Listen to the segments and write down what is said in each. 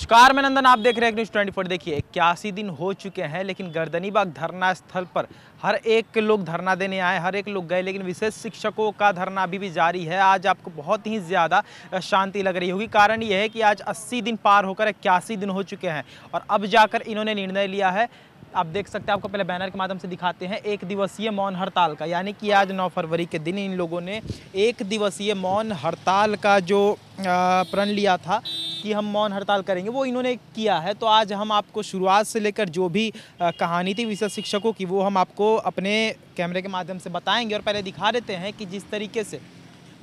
नमस्कार मैं नंदन आप देख रहे हैं न्यूज ट्वेंटी फोर देखिए इक्यासी दिन हो चुके हैं लेकिन गर्दनीबाग धरना स्थल पर हर एक लोग धरना देने आए हर एक लोग गए लेकिन विशेष शिक्षकों का धरना अभी भी जारी है आज आपको बहुत ही ज़्यादा शांति लग रही होगी कारण यह है कि आज 80 दिन पार होकर इक्यासी दिन हो चुके हैं और अब जाकर इन्होंने निर्णय लिया है आप देख सकते हैं आपको पहले बैनर के माध्यम से दिखाते हैं एक दिवसीय मौन हड़ताल का यानी कि आज 9 फरवरी के दिन इन लोगों ने एक दिवसीय मौन हड़ताल का जो प्रण लिया था कि हम मौन हड़ताल करेंगे वो इन्होंने किया है तो आज हम आपको शुरुआत से लेकर जो भी कहानी थी विशेष शिक्षकों की वो हम आपको अपने कैमरे के माध्यम से बताएंगे और पहले दिखा देते हैं कि जिस तरीके से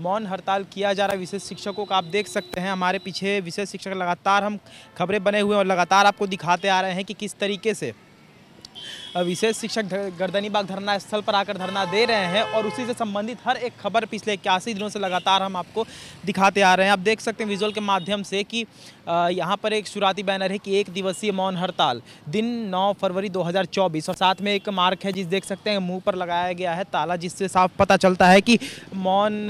मौन हड़ताल किया जा रहा है विशेष शिक्षकों का आप देख सकते हैं हमारे पीछे विशेष शिक्षक लगातार हम खबरें बने हुए हैं और लगातार आपको दिखाते आ रहे हैं कि किस तरीके से विशेष शिक्षक गर्दनीबाग धरना स्थल पर आकर धरना दे रहे हैं और उसी से संबंधित हर एक खबर पिछले इक्यासी दिनों से लगातार हम आपको दिखाते आ रहे हैं आप देख सकते हैं विजुअल के माध्यम से कि यहाँ पर एक शुरुआती बैनर है कि एक दिवसीय मौन हड़ताल दिन नौ फरवरी दो और साथ में एक मार्क है जिस देख सकते हैं मुँह पर लगाया गया है ताला जिससे साफ पता चलता है कि मौन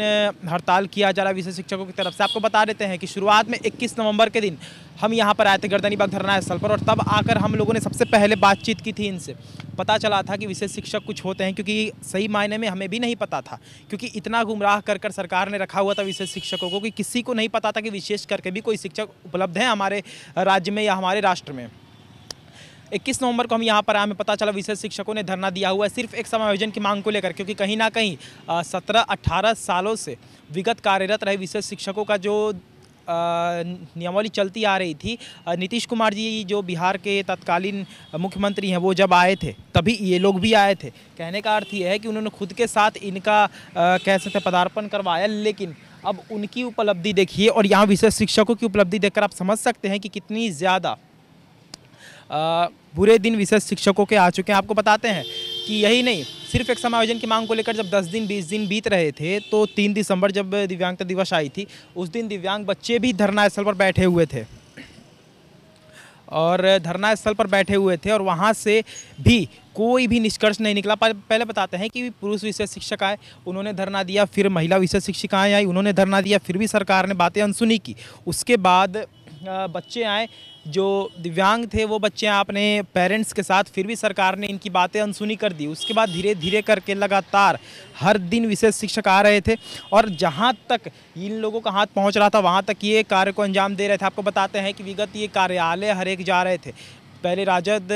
हड़ताल किया जा रहा है विशेष शिक्षकों की तरफ से आपको बता देते हैं कि शुरुआत में इक्कीस नवंबर के दिन हम यहाँ पर आए थे गर्दनीबाग धरना स्थल पर और तब आकर हम लोगों ने सबसे पहले बातचीत की थी इनसे पता चला था कि विशेष शिक्षक कुछ होते हैं क्योंकि सही मायने में हमें भी नहीं पता था क्योंकि इतना गुमराह कर कर सरकार ने रखा हुआ था विशेष शिक्षकों को कि किसी को नहीं पता था कि विशेष करके भी कोई शिक्षक उपलब्ध हैं हमारे राज्य में या हमारे राष्ट्र में इक्कीस नवंबर को हम यहाँ पर आए हमें पता चला विशेष शिक्षकों ने धरना दिया हुआ है सिर्फ एक समायोजन की मांग को लेकर क्योंकि कहीं ना कहीं सत्रह अट्ठारह सालों से विगत कार्यरत रहे विशेष शिक्षकों का जो नियमावली चलती आ रही थी नीतीश कुमार जी जो बिहार के तत्कालीन मुख्यमंत्री हैं वो जब आए थे तभी ये लोग भी आए थे कहने का अर्थ ये है कि उन्होंने खुद के साथ इनका कह सकते पदार्पण करवाया लेकिन अब उनकी उपलब्धि देखिए और यहाँ विशेष शिक्षकों की उपलब्धि देखकर आप समझ सकते हैं कि कितनी ज़्यादा बुरे दिन विशेष शिक्षकों के आ चुके हैं आपको बताते हैं कि यही नहीं सिर्फ एक समायोजन की मांग को लेकर जब 10 दिन 20 दिन बीत रहे थे तो 3 दिसंबर जब दिव्यांगता दिवस आई थी उस दिन दिव्यांग बच्चे भी धरना स्थल पर बैठे हुए थे और धरना स्थल पर बैठे हुए थे और वहाँ से भी कोई भी निष्कर्ष नहीं निकला पहले बताते हैं कि पुरुष विशेष शिक्षक आए उन्होंने धरना दिया फिर महिला विशेष शिक्षिकाएँ आई उन्होंने धरना दिया फिर भी सरकार ने बातें अनसुनी की उसके बाद बच्चे आए जो दिव्यांग थे वो बच्चे आपने पेरेंट्स के साथ फिर भी सरकार ने इनकी बातें अनसुनी कर दी उसके बाद धीरे धीरे करके लगातार हर दिन विशेष शिक्षक आ रहे थे और जहाँ तक इन लोगों का हाथ पहुँच रहा था वहाँ तक ये कार्य को अंजाम दे रहे थे आपको बताते हैं कि विगत ये कार्यालय हर एक जा रहे थे पहले राजद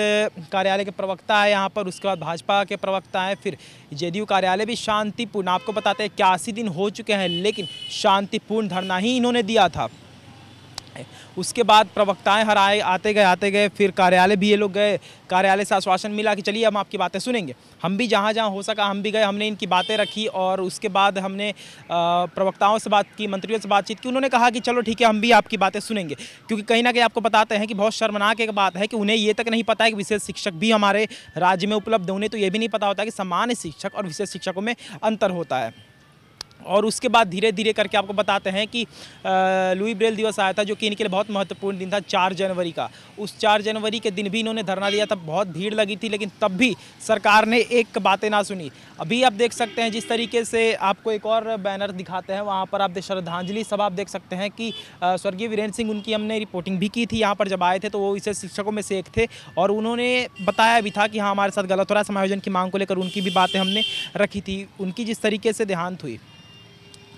कार्यालय के प्रवक्ता है यहाँ पर उसके बाद भाजपा के प्रवक्ता है फिर जेडीयू कार्यालय भी शांतिपूर्ण आपको बताते हैं इक्यासी दिन हो चुके हैं लेकिन शांतिपूर्ण धरना ही इन्होंने दिया था उसके बाद प्रवक्ताएं हर आए आते गए आते गए फिर कार्यालय भी ये लोग गए कार्यालय से आश्वासन मिला कि चलिए हम आपकी बातें सुनेंगे हम भी जहाँ जहाँ हो सका हम भी गए हमने इनकी बातें रखी और उसके बाद हमने प्रवक्ताओं से बात की मंत्रियों से बातचीत की उन्होंने कहा कि चलो ठीक है हम भी आपकी बातें सुनेंगे क्योंकि कहीं ना कहीं आपको बताते हैं कि बहुत शर्मनाक एक बात है कि उन्हें ये तक नहीं पता है कि विशेष शिक्षक भी हमारे राज्य में उपलब्ध उन्हें तो ये भी नहीं पता होता कि सामान्य शिक्षक और विशेष शिक्षकों में अंतर होता है और उसके बाद धीरे धीरे करके आपको बताते हैं कि लुई ब्रेल दिवस आया था जो कि इनके लिए बहुत महत्वपूर्ण दिन था चार जनवरी का उस चार जनवरी के दिन भी इन्होंने धरना दिया था बहुत भीड़ लगी थी लेकिन तब भी सरकार ने एक बातें ना सुनी अभी आप देख सकते हैं जिस तरीके से आपको एक और बैनर दिखाते हैं वहाँ पर आप श्रद्धांजलि सब आप देख सकते हैं कि स्वर्गीय वीरेंद्र सिंह उनकी हमने रिपोर्टिंग भी की थी यहाँ पर जब आए थे तो वो इसे शिक्षकों में से एक थे और उन्होंने बताया भी था कि हाँ हमारे साथ गलत हो रहा समायोजन की मांग को लेकर उनकी भी बातें हमने रखी थी उनकी जिस तरीके से देहांत हुई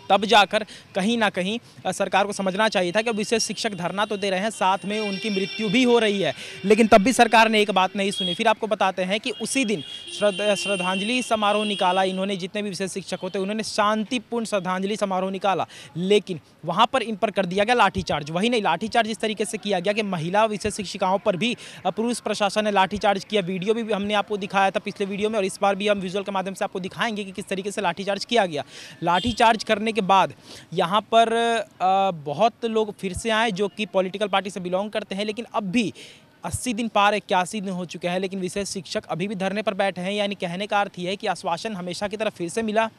तब जाकर कहीं ना कहीं सरकार को समझना चाहिए था कि विशेष शिक्षक धरना तो दे रहे हैं साथ में उनकी मृत्यु भी हो रही है लेकिन तब भी सरकार ने एक बात नहीं सुनी फिर आपको बताते हैं कि उसी दिन श्रद्धांजलि समारोह निकाला इन्होंने जितने भी विशेष शिक्षक होते उन्होंने शांतिपूर्ण श्रद्धांजलि समारोह निकाला लेकिन वहाँ पर इन पर कर दिया गया लाठीचार्ज वही नहीं लाठीचार्ज इस तरीके से किया गया कि महिला विशेष शिक्षिकाओं पर भी पुरुष प्रशासन ने लाठीचार्ज किया वीडियो भी हमने आपको दिखाया था पिछले वीडियो में और इस बार भी हम विजुअल के माध्यम से आपको दिखाएंगे कि किस तरीके से लाठीचार्ज किया गया लाठीचार्ज करने के बाद यहाँ पर बहुत लोग फिर से आए जो कि पॉलिटिकल पार्टी से बिलोंग करते हैं लेकिन अब भी अस्सी दिन पार इक्यासी दिन हो चुके हैं लेकिन विशेष शिक्षक अभी भी धरने पर बैठे हैं यानी कहने का अर्थ ये है कि आश्वासन हमेशा की तरफ फिर से मिला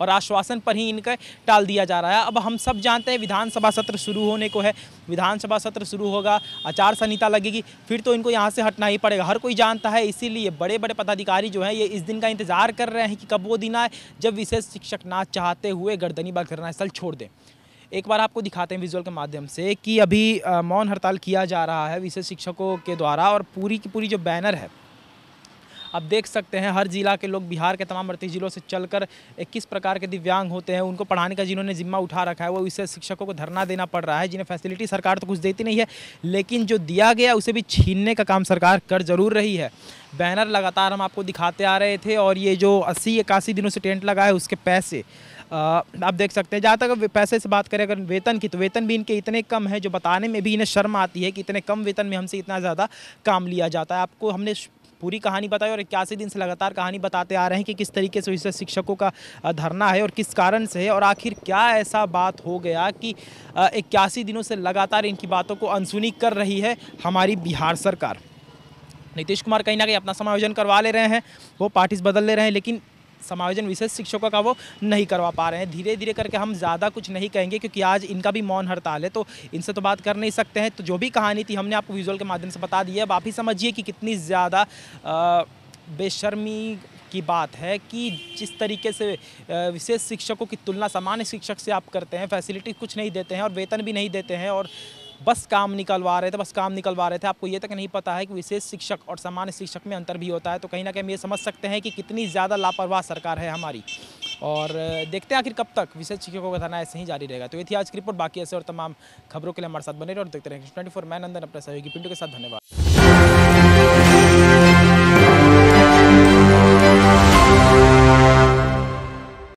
और आश्वासन पर ही इनका टाल दिया जा रहा है अब हम सब जानते हैं विधानसभा सत्र शुरू होने को है विधानसभा सत्र शुरू होगा आचार संहिता लगेगी फिर तो इनको यहाँ से हटना ही पड़ेगा हर कोई जानता है इसीलिए बड़े बड़े पदाधिकारी जो हैं ये इस दिन का इंतजार कर रहे हैं कि कब वो दिन आए जब विशेष शिक्षक ना चाहते हुए गर्दनी बाग धरनास्थल छोड़ दें एक बार आपको दिखाते हैं विजुअल के माध्यम से कि अभी मौन हड़ताल किया जा रहा है विशेष शिक्षकों के द्वारा और पूरी की पूरी जो बैनर है आप देख सकते हैं हर ज़िला के लोग बिहार के तमाम अड़तीस ज़िलों से चलकर किस प्रकार के दिव्यांग होते हैं उनको पढ़ाने का जिन्होंने जिम्मा उठा रखा है वो इसे शिक्षकों को धरना देना पड़ रहा है जिन्हें फैसिलिटी सरकार तो कुछ देती नहीं है लेकिन जो दिया गया उसे भी छीनने का काम सरकार कर जरूर रही है बैनर लगातार हम आपको दिखाते आ रहे थे और ये जो अस्सी इक्यासी दिनों से टेंट लगा है उसके पैसे आप देख सकते हैं जहाँ तक पैसे से बात करें अगर वेतन की तो वेतन भी इनके इतने कम है जो बताने में भी इन्हें शर्म आती है कि इतने कम वेतन में हमसे इतना ज़्यादा काम लिया जाता है आपको हमने पूरी कहानी बताई और इक्यासी दिन से लगातार कहानी बताते आ रहे हैं कि किस तरीके से इससे शिक्षकों का धरना है और किस कारण से है और आखिर क्या ऐसा बात हो गया कि इक्यासी दिनों से लगातार इनकी बातों को अनसुनी कर रही है हमारी बिहार सरकार नीतीश कुमार कहीं ना कहीं अपना समायोजन करवा ले रहे हैं वो पार्टीज बदल ले रहे हैं लेकिन समायोजन विशेष शिक्षकों का वो नहीं करवा पा रहे हैं धीरे धीरे करके हम ज़्यादा कुछ नहीं कहेंगे क्योंकि आज इनका भी मौन हड़ताल है तो इनसे तो बात कर नहीं सकते हैं तो जो भी कहानी थी हमने आपको विजुअल के माध्यम से बता दी है अब आप ही समझिए कि कितनी ज़्यादा बेशर्मी की बात है कि जिस तरीके से विशेष शिक्षकों की तुलना सामान्य शिक्षक से आप करते हैं फैसिलिटी कुछ नहीं देते हैं और वेतन भी नहीं देते हैं और बस काम निकलवा रहे थे बस काम निकलवा रहे थे आपको ये तक नहीं पता है कि विशेष शिक्षक और सामान्य शिक्षक में अंतर भी होता है तो कहीं ना कहीं हम ये समझ सकते हैं कि कितनी ज़्यादा लापरवाह सरकार है हमारी और देखते हैं आखिर कब तक विशेष शिक्षकों का धरना ऐसे ही जारी रहेगा तो ये थी आज की रिपोर्ट बाकी ऐसे और तमाम खबरों के लिए हमारे साथ बने रहे और देखते रहेंगे ट्वेंटी फोर मैं नंदन अपने सहयोगी पिंटू के साथ धन्यवाद